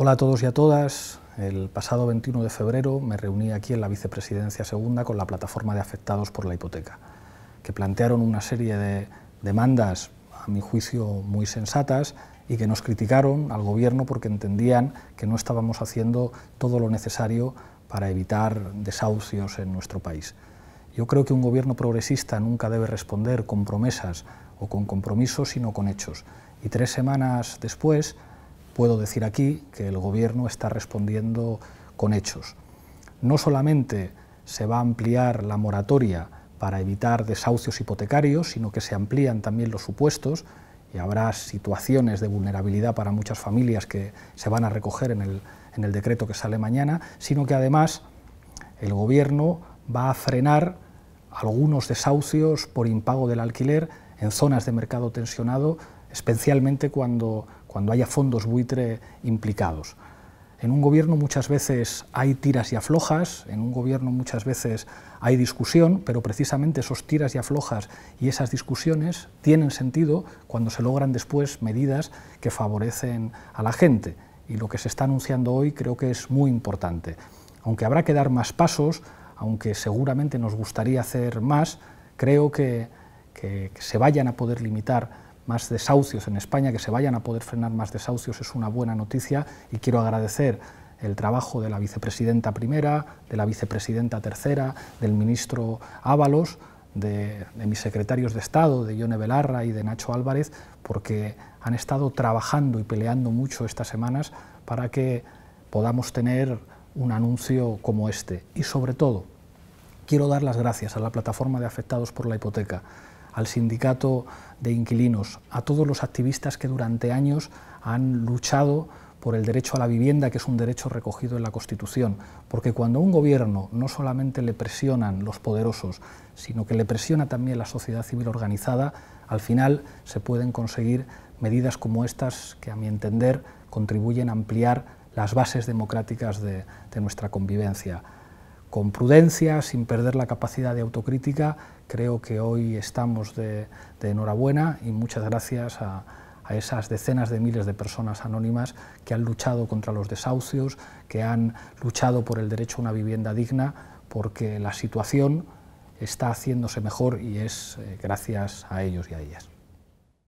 Hola a todos y a todas. El pasado 21 de febrero me reuní aquí en la Vicepresidencia Segunda con la plataforma de afectados por la hipoteca, que plantearon una serie de demandas, a mi juicio, muy sensatas y que nos criticaron al Gobierno porque entendían que no estábamos haciendo todo lo necesario para evitar desahucios en nuestro país. Yo creo que un Gobierno progresista nunca debe responder con promesas o con compromisos, sino con hechos. Y tres semanas después, puedo decir aquí que el Gobierno está respondiendo con hechos. No solamente se va a ampliar la moratoria para evitar desahucios hipotecarios, sino que se amplían también los supuestos y habrá situaciones de vulnerabilidad para muchas familias que se van a recoger en el, decreto que sale mañana, sino que además el Gobierno va a frenar algunos desahucios por impago del alquiler en zonas de mercado tensionado, especialmente cuando cuando haya fondos buitre implicados. En un gobierno muchas veces hay tiras y aflojas, en un gobierno muchas veces hay discusión, pero precisamente esos tiras y aflojas y esas discusiones tienen sentido cuando se logran después medidas que favorecen a la gente. Y lo que se está anunciando hoy creo que es muy importante. Aunque habrá que dar más pasos, aunque seguramente nos gustaría hacer más, creo que, que se vayan a poder limitar más desahucios en España, que se vayan a poder frenar más desahucios es una buena noticia y quiero agradecer el trabajo de la vicepresidenta primera, de la vicepresidenta tercera, del ministro Ábalos, de, mis secretarios de Estado, de Ione Belarra y de Nacho Álvarez, porque han estado trabajando y peleando mucho estas semanas para que podamos tener un anuncio como este. Y sobre todo, quiero dar las gracias a la plataforma de afectados por la hipoteca, al sindicato de inquilinos, a todos los activistas que durante años han luchado por el derecho a la vivienda, que es un derecho recogido en la Constitución, porque cuando un gobierno no solamente le presionan los poderosos, sino que le presiona también la sociedad civil organizada, al final se pueden conseguir medidas como estas que a mi entender contribuyen a ampliar las bases democráticas de, de nuestra convivencia con prudencia, sin perder la capacidad de autocrítica, creo que hoy estamos de, enhorabuena y muchas gracias a, esas decenas de miles de personas anónimas que han luchado contra los desahucios, que han luchado por el derecho a una vivienda digna, porque la situación está haciéndose mejor y es eh, gracias a ellos y a ellas.